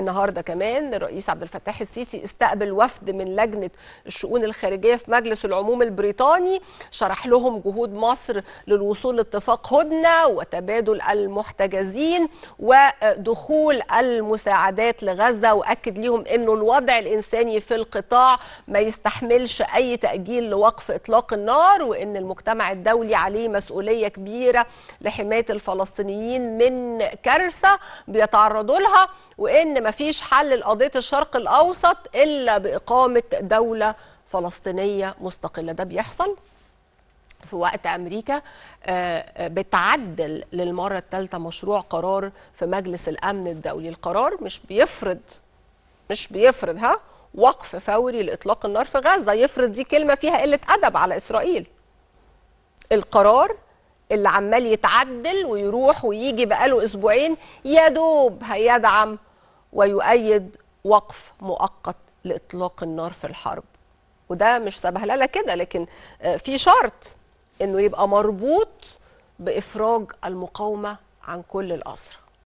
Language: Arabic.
النهارده كمان الرئيس عبد الفتاح السيسي استقبل وفد من لجنه الشؤون الخارجيه في مجلس العموم البريطاني شرح لهم جهود مصر للوصول لاتفاق هدنه وتبادل المحتجزين ودخول المساعدات لغزه واكد ليهم انه الوضع الانساني في القطاع ما يستحملش اي تاجيل لوقف اطلاق النار وان المجتمع الدولي عليه مسؤوليه كبيره لحمايه الفلسطينيين من كارثه بيتعرضوا لها وان مفيش حل لقضيه الشرق الاوسط الا باقامه دوله فلسطينيه مستقله ده بيحصل في وقت امريكا آه، آه، بتعدل للمره الثالثه مشروع قرار في مجلس الامن الدولي القرار مش بيفرض مش بيفرض ها وقف فوري لاطلاق النار في غزه يفرض دي كلمه فيها قله ادب على اسرائيل القرار اللي عمال يتعدل ويروح ويجي بقاله اسبوعين يا دوب هيدعم ويؤيد وقف مؤقت لاطلاق النار في الحرب وده مش سبهلله كده لكن آه، في شرط انه يبقى مربوط بافراج المقاومه عن كل الاسرى